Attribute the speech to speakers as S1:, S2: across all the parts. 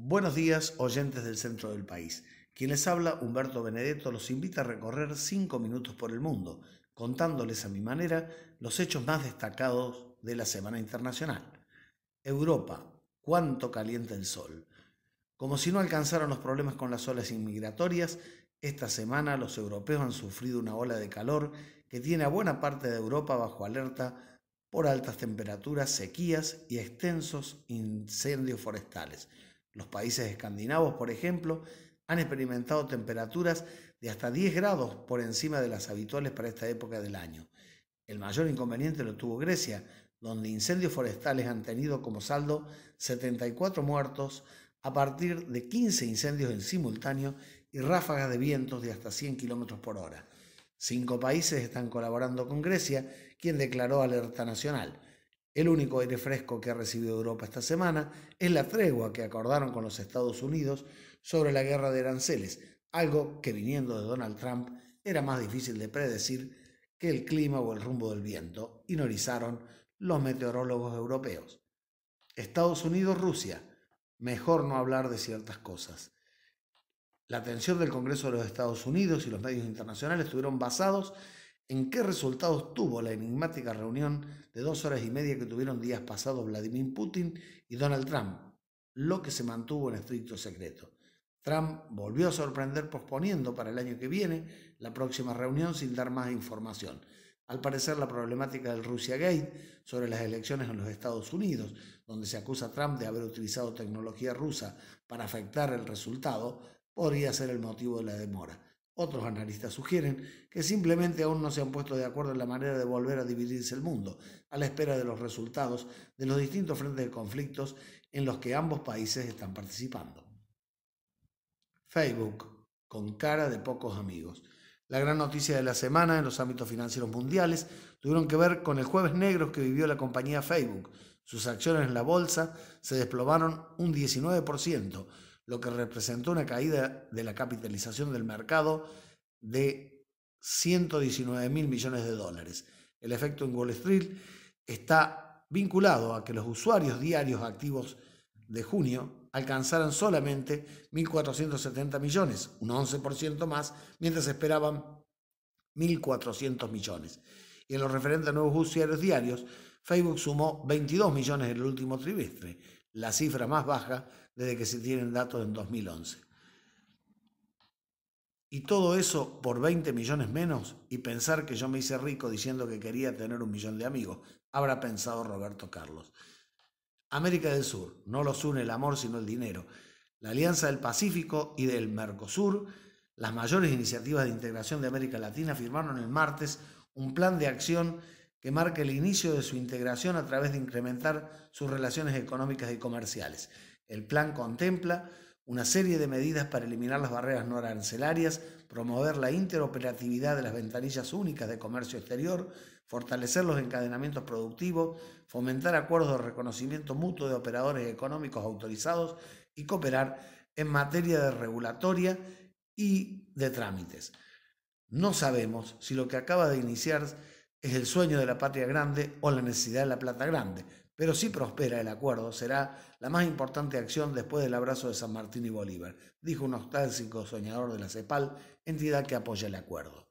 S1: Buenos días, oyentes del centro del país. Quien les habla, Humberto Benedetto, los invita a recorrer cinco minutos por el mundo, contándoles a mi manera los hechos más destacados de la Semana Internacional. Europa, cuánto calienta el sol. Como si no alcanzaran los problemas con las olas inmigratorias, esta semana los europeos han sufrido una ola de calor que tiene a buena parte de Europa bajo alerta por altas temperaturas, sequías y extensos incendios forestales. Los países escandinavos, por ejemplo, han experimentado temperaturas de hasta 10 grados por encima de las habituales para esta época del año. El mayor inconveniente lo tuvo Grecia, donde incendios forestales han tenido como saldo 74 muertos a partir de 15 incendios en simultáneo y ráfagas de vientos de hasta 100 km por hora. Cinco países están colaborando con Grecia, quien declaró alerta nacional. El único aire fresco que ha recibido Europa esta semana es la tregua que acordaron con los Estados Unidos sobre la guerra de aranceles, algo que viniendo de Donald Trump era más difícil de predecir que el clima o el rumbo del viento, ignorizaron los meteorólogos europeos. Estados Unidos-Rusia. Mejor no hablar de ciertas cosas. La atención del Congreso de los Estados Unidos y los medios internacionales estuvieron basados en qué resultados tuvo la enigmática reunión de dos horas y media que tuvieron días pasados Vladimir Putin y Donald Trump, lo que se mantuvo en estricto secreto. Trump volvió a sorprender posponiendo para el año que viene la próxima reunión sin dar más información. Al parecer, la problemática del Russia Gate sobre las elecciones en los Estados Unidos, donde se acusa a Trump de haber utilizado tecnología rusa para afectar el resultado, podría ser el motivo de la demora. Otros analistas sugieren que simplemente aún no se han puesto de acuerdo en la manera de volver a dividirse el mundo, a la espera de los resultados de los distintos frentes de conflictos en los que ambos países están participando. Facebook, con cara de pocos amigos. La gran noticia de la semana en los ámbitos financieros mundiales tuvieron que ver con el jueves negro que vivió la compañía Facebook. Sus acciones en la bolsa se desplomaron un 19% lo que representó una caída de la capitalización del mercado de 119 mil millones de dólares. El efecto en Wall Street está vinculado a que los usuarios diarios activos de junio alcanzaran solamente 1.470 millones, un 11% más, mientras esperaban 1.400 millones. Y en lo referente a nuevos usuarios diarios, Facebook sumó 22 millones en el último trimestre, la cifra más baja desde que se tienen datos en 2011. Y todo eso por 20 millones menos y pensar que yo me hice rico diciendo que quería tener un millón de amigos, habrá pensado Roberto Carlos. América del Sur, no los une el amor sino el dinero. La Alianza del Pacífico y del Mercosur, las mayores iniciativas de integración de América Latina, firmaron el martes un plan de acción que marque el inicio de su integración a través de incrementar sus relaciones económicas y comerciales. El plan contempla una serie de medidas para eliminar las barreras no arancelarias, promover la interoperatividad de las ventanillas únicas de comercio exterior, fortalecer los encadenamientos productivos, fomentar acuerdos de reconocimiento mutuo de operadores económicos autorizados y cooperar en materia de regulatoria y de trámites. No sabemos si lo que acaba de iniciar es el sueño de la patria grande o la necesidad de la plata grande, pero si prospera el acuerdo, será la más importante acción después del abrazo de San Martín y Bolívar, dijo un nostálgico soñador de la CEPAL, entidad que apoya el acuerdo.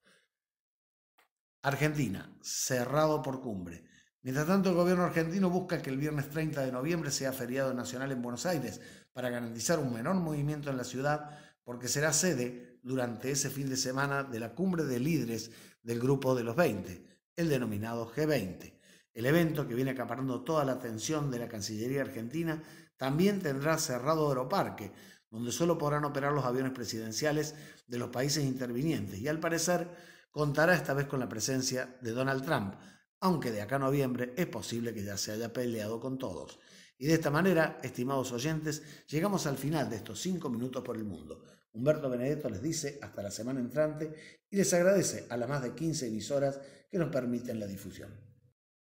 S1: Argentina, cerrado por cumbre. Mientras tanto, el gobierno argentino busca que el viernes 30 de noviembre sea feriado nacional en Buenos Aires para garantizar un menor movimiento en la ciudad, porque será sede durante ese fin de semana de la cumbre de líderes del Grupo de los 20 el denominado G20. El evento que viene acaparando toda la atención de la Cancillería argentina también tendrá cerrado Aeroparque, donde solo podrán operar los aviones presidenciales de los países intervinientes y al parecer contará esta vez con la presencia de Donald Trump, aunque de acá a noviembre es posible que ya se haya peleado con todos. Y de esta manera, estimados oyentes, llegamos al final de estos cinco minutos por el mundo. Humberto Benedetto les dice hasta la semana entrante y les agradece a las más de 15 emisoras que nos permiten la difusión.